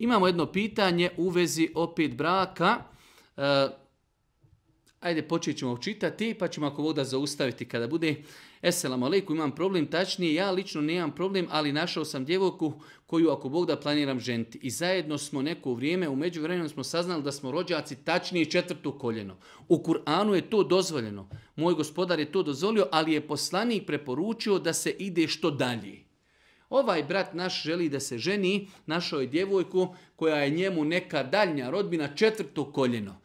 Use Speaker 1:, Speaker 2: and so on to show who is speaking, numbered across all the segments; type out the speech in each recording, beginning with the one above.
Speaker 1: Imamo jedno pitanje u vezi opet braka. E, ajde, počet ćemo čitati, pa ćemo ako voda zaustaviti kada bude. Eselamu aleku, imam problem, tačnije, ja lično nemam problem, ali našao sam djevojku koju ako Bog da planiram ženti. I zajedno smo neko vrijeme, u među smo saznali da smo rođaci tačnije četvrtu koljeno. U Kur'anu je to dozvoljeno. Moj gospodar je to dozvolio, ali je poslanik preporučio da se ide što dalje ovaj brat naš želi da se ženi našoj djevojku koja je njemu neka daljnja rodbina četvrto koljeno.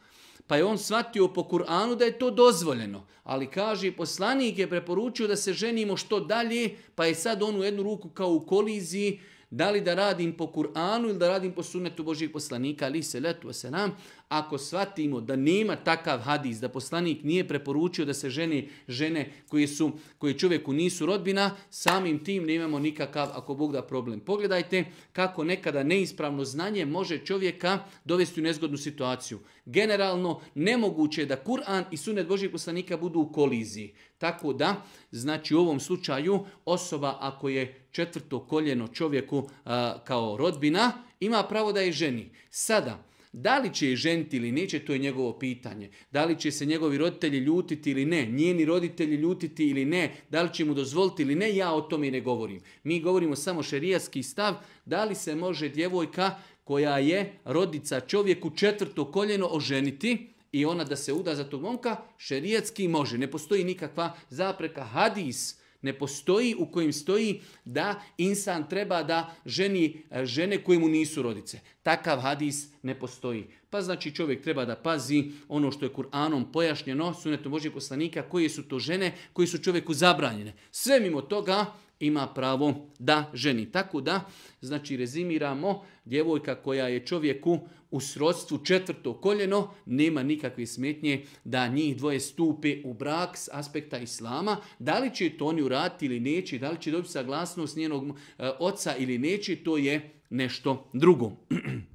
Speaker 1: Pa je on shvatio po Kur'anu da je to dozvoljeno. Ali kaže, poslanik je preporučio da se ženimo što dalje, pa je sad on u jednu ruku kao u koliziji da li da radim po Kur'anu ili da radim po sunetu Božijeg poslanika, ali se letu se nam, ako shvatimo da nema takav hadis, da poslanik nije preporučio da se žene, žene koje, su, koje čovjeku nisu rodbina, samim tim nemamo nikakav, ako Bog da problem. Pogledajte kako nekada neispravno znanje može čovjeka dovesti u nezgodnu situaciju. Generalno, nemoguće je da Kur'an i sunet Božijeg poslanika budu u koliziji. Tako da, znači u ovom slučaju, osoba ako je četvrto koljeno čovjeku a, kao rodbina, ima pravo da je ženi. Sada, da li će je ženiti ili neće, to je njegovo pitanje. Da li će se njegovi roditelji ljutiti ili ne, njeni roditelji ljutiti ili ne, da li će mu dozvoliti ili ne, ja o tome ne govorim. Mi govorimo samo šerijatski stav, da li se može djevojka koja je rodica čovjeku četvrto koljeno oženiti, i ona da se uda za tog momka, šerijetski može. Ne postoji nikakva zapreka. Hadis uh, Ne postoji u kojim stoji da insan treba da ženi e, žene koje mu nisu rodice. Takav hadis ne postoji. Pa znači čovjek treba da pazi ono što je Kur'anom pojašnjeno, sunetom Božih poslanika, koje su to žene koje su čovjeku zabranjene. Sve mimo toga, ima pravo da ženi. Tako da, znači rezimiramo, djevojka koja je čovjeku u srodstvu četvrto koljeno, nema nikakve smetnje da njih dvoje stupe u brak s aspekta islama. Da li će to oni urati ili neće, da li će dobiti saglasnost njenog e, oca ili neće, to je nešto drugo.